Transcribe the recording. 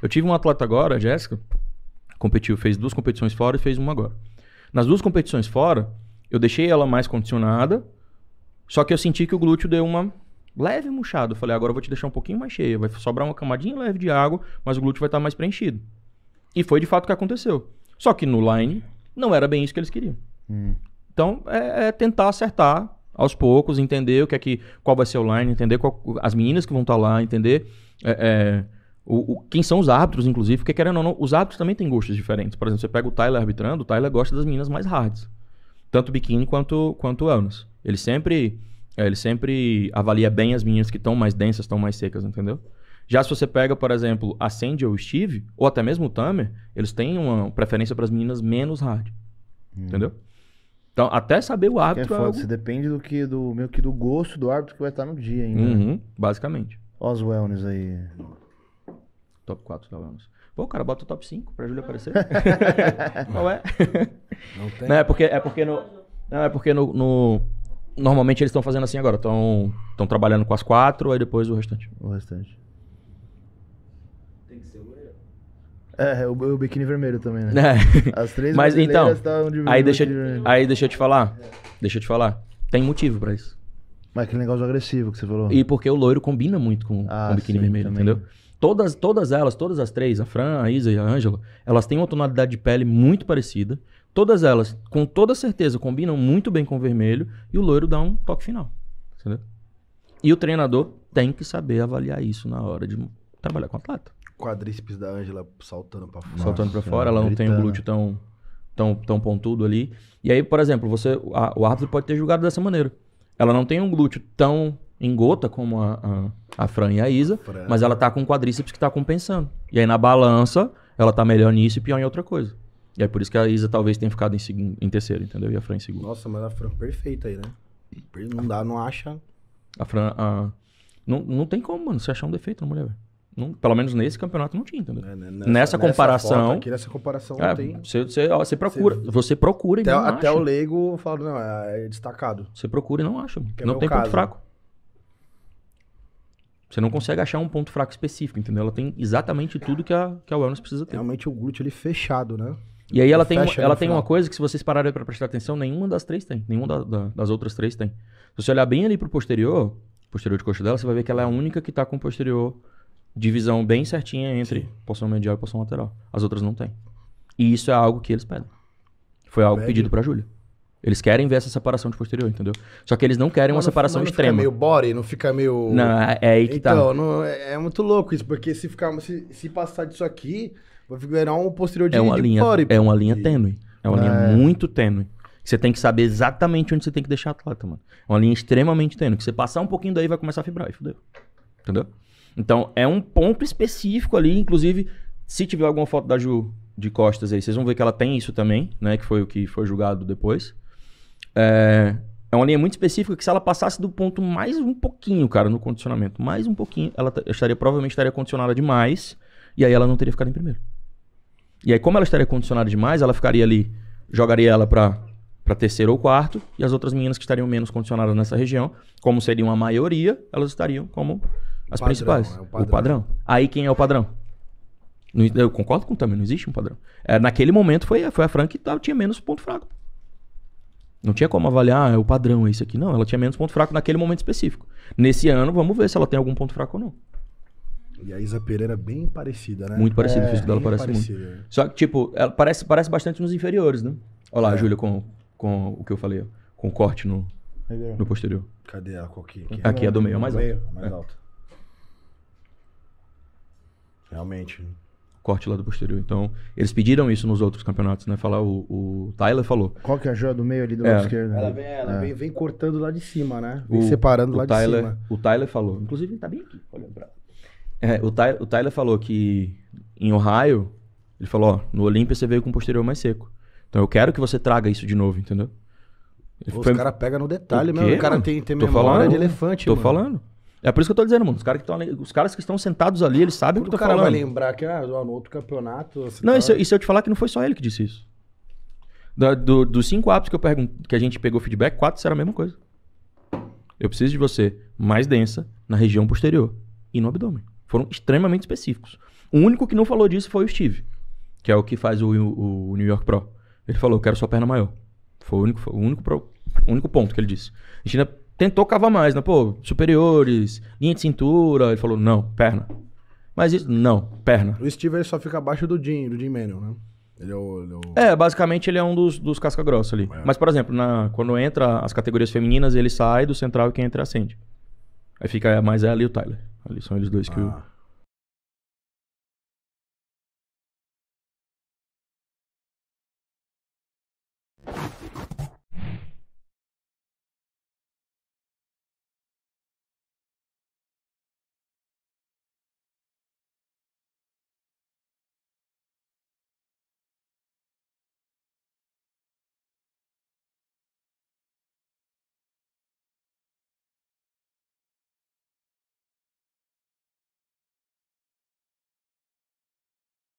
Eu tive um atleta agora, a Jéssica, competiu, fez duas competições fora e fez uma agora. Nas duas competições fora, eu deixei ela mais condicionada, só que eu senti que o glúteo deu uma leve murchada. Eu falei, agora eu vou te deixar um pouquinho mais cheia, vai sobrar uma camadinha leve de água, mas o glúteo vai estar tá mais preenchido. E foi de fato o que aconteceu. Só que no line, não era bem isso que eles queriam. Hum. Então, é, é, tentar acertar aos poucos, entender o que é que, qual vai ser o line, entender qual, as meninas que vão estar tá lá, entender... É, é, o, o, quem são os árbitros, inclusive, porque querendo ou não, os árbitros também têm gostos diferentes. Por exemplo, você pega o Tyler arbitrando, o Tyler gosta das meninas mais hards. Tanto biquíni quanto, quanto wellness. Ele sempre, é, ele sempre avalia bem as meninas que estão mais densas, estão mais secas, entendeu? Já se você pega, por exemplo, a Sandy ou o Steve, ou até mesmo o Tamer, eles têm uma preferência para as meninas menos hard. Hum. Entendeu? Então, até saber o é é árbitro. É foda, depende do que do meio que do gosto do árbitro que vai estar no dia ainda. Né? Uhum, basicamente. Olha os wellness aí. Top 4 galãs. Pô, cara, bota o top 5 pra Júlia aparecer. Qual é? Não tem. Não, é porque, é porque, no, não, é porque no, no normalmente eles estão fazendo assim agora. Estão trabalhando com as quatro, aí depois o restante. O restante. Tem que ser loira. É, o, o biquíni vermelho também, né? É. As três Mas então, tá de aí, deixa, aí deixa eu te falar. Deixa eu te falar. Tem motivo pra isso. Mas que negócio agressivo que você falou. E porque o loiro combina muito com, ah, com o biquíni sim, vermelho, também. entendeu? Todas, todas elas, todas as três, a Fran, a Isa e a Ângela, elas têm uma tonalidade de pele muito parecida. Todas elas, com toda certeza, combinam muito bem com o vermelho e o loiro dá um toque final. Entendeu? E o treinador tem que saber avaliar isso na hora de trabalhar com o atleta. Quadríceps da Ângela saltando para fora. Saltando para fora, ela não gritando. tem um glúteo tão, tão, tão pontudo ali. E aí, por exemplo, você a, o árbitro pode ter julgado dessa maneira. Ela não tem um glúteo tão em gota como a, a a Fran e a Isa, Fran. mas ela tá com quadríceps que tá compensando. E aí na balança, ela tá melhor nisso e pior em outra coisa. E é por isso que a Isa talvez tenha ficado em, segundo, em terceiro, entendeu? E a Fran em segundo. Nossa, mas a Fran perfeita aí, né? Não dá, não acha. A Fran. A... Não, não tem como, mano, você achar um defeito na mulher, Não, pelo menos nesse campeonato não tinha, entendeu? É, né, nessa, nessa, comparação. Nessa, aqui, nessa comparação é, tem. Você, você, você procura, você, você procura e até, não acha. Até o leigo fala, não, é destacado. Você procura e não acha. Não tem caso, ponto fraco. Você não consegue achar um ponto fraco específico, entendeu? Ela tem exatamente tudo que a, que a wellness precisa ter. Realmente o glúteo ele é fechado, né? E aí ela tem, uma, ela tem uma coisa que se vocês pararem para prestar atenção, nenhuma das três tem. Nenhuma da, da, das outras três tem. Se você olhar bem ali pro posterior, posterior de coxa dela, você vai ver que ela é a única que tá com o posterior divisão bem certinha entre Sim. medial e posição lateral. As outras não tem. E isso é algo que eles pedem. Foi algo Pede. pedido pra Júlia. Eles querem ver essa separação de posterior, entendeu? Só que eles não querem mas uma não, separação extrema. Não fica meio body, não fica meio. Não, é, é aí que então, tá. Então, é, é muito louco isso, porque se, ficar, se, se passar disso aqui, vai virar um posterior é de, é uma de linha, body. É uma linha tênue. É uma é. linha muito tênue. Você tem que saber exatamente onde você tem que deixar a atleta, mano. É uma linha extremamente tênue. Que você passar um pouquinho daí, vai começar a fibrar. E fudeu. Entendeu? Então, é um ponto específico ali. Inclusive, se tiver alguma foto da Ju de costas aí, vocês vão ver que ela tem isso também, né? Que foi o que foi julgado depois. É, é uma linha muito específica que se ela passasse do ponto mais um pouquinho, cara, no condicionamento, mais um pouquinho, ela estaria provavelmente estaria condicionada demais e aí ela não teria ficado em primeiro. E aí como ela estaria condicionada demais, ela ficaria ali, jogaria ela para para terceiro ou quarto e as outras meninas que estariam menos condicionadas nessa região, como seriam a maioria, elas estariam como as padrão, principais. É o, padrão. o, padrão. Aí quem é o padrão? eu concordo com o também, não existe um padrão. É, naquele momento foi, foi a Fran que tinha menos ponto fraco. Não tinha como avaliar, ah, é o padrão é isso aqui. Não, ela tinha menos ponto fraco naquele momento específico. Nesse ano, vamos ver se ela tem algum ponto fraco ou não. E a Isa Pereira é bem parecida, né? Muito parecida, é, o físico dela parece parecida. muito. Só que, tipo, ela parece, parece bastante nos inferiores, né? Olha lá, é. a Júlia com, com o que eu falei, com com corte no, no posterior. Cadê ela? Qual aqui? Aqui, aqui é a do é meio, é mais alta. É mais alta. Realmente corte lá do posterior. Então, eles pediram isso nos outros campeonatos, né? Falar, o, o Tyler falou. Qual que é a joia do meio ali do lado é. esquerdo? Ela, vem, ela é. vem, vem, cortando lá de cima, né? Vem o, separando o lá Tyler, de cima. O Tyler falou. Inclusive, ele tá bem aqui, olhando pra é, o, Tyler, o Tyler falou que em Ohio, ele falou, ó, no Olímpia você veio com o posterior mais seco. Então eu quero que você traga isso de novo, entendeu? Pô, foi... Os caras pegam no detalhe, mas O cara tem, tem memória falando, de elefante, Tô mano. falando. É por isso que eu tô dizendo, mano. Os, cara que tão, os caras que estão sentados ali, eles sabem o que eu O cara vai lembrar que, ah, no outro campeonato. Não, e se, e se eu te falar que não foi só ele que disse isso? Da- do- dos cinco apps que, eu que a gente pegou feedback, quatro disseram a mesma coisa. Eu preciso de você mais densa na região posterior e no abdômen. Foram extremamente específicos. O único que não falou disso foi o Steve, que é o que faz o, o- o New York Pro. Ele falou, eu quero sua perna maior. Foi o único, foi o único, pro- o único ponto que ele disse. A gente ainda tentou cavar mais, né? Pô, superiores, linha de cintura. Ele falou, não, perna. Mas isso, não, perna. O Steve ele só fica abaixo do Jim, do Jim Manuel, né? Ele é, o, ele é, o... é, basicamente ele é um dos, dos casca grossa ali. É. Mas, por exemplo, na, quando entra as categorias femininas, ele sai do central e quem entra acende. Aí fica é, mais é ali o Tyler. Ali são eles dois ah. que eu...